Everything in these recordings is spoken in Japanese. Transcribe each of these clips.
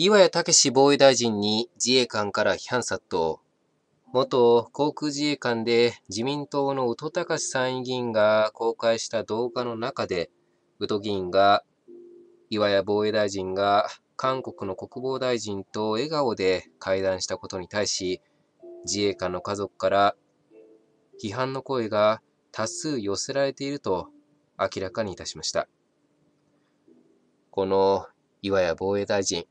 岩谷武防衛大臣に自衛官から批判殺到。元航空自衛官で自民党の宇都隆参院議員が公開した動画の中で、宇都議員が、岩谷防衛大臣が韓国の国防大臣と笑顔で会談したことに対し、自衛官の家族から批判の声が多数寄せられていると明らかにいたしました。この岩谷防衛大臣、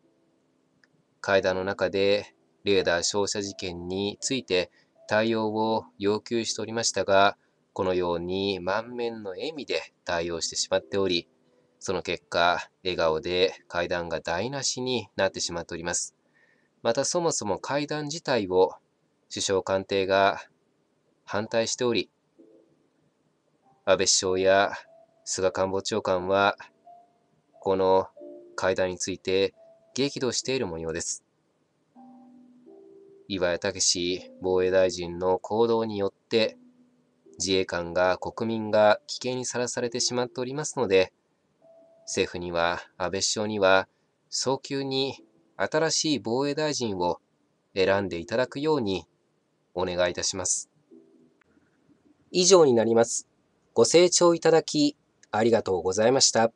会談の中で、レーダー照射事件について対応を要求しておりましたが、このように満面の笑みで対応してしまっており、その結果、笑顔で会談が台無しになってしまっております。またそもそも会談自体を首相官邸が反対しており、安倍首相や菅官房長官は、この会談について激怒している模様です。岩谷武防衛大臣の行動によって、自衛官が国民が危険にさらされてしまっておりますので、政府には、安倍首相には、早急に新しい防衛大臣を選んでいただくようにお願いいたします。以上になります。ご清聴いただき、ありがとうございました。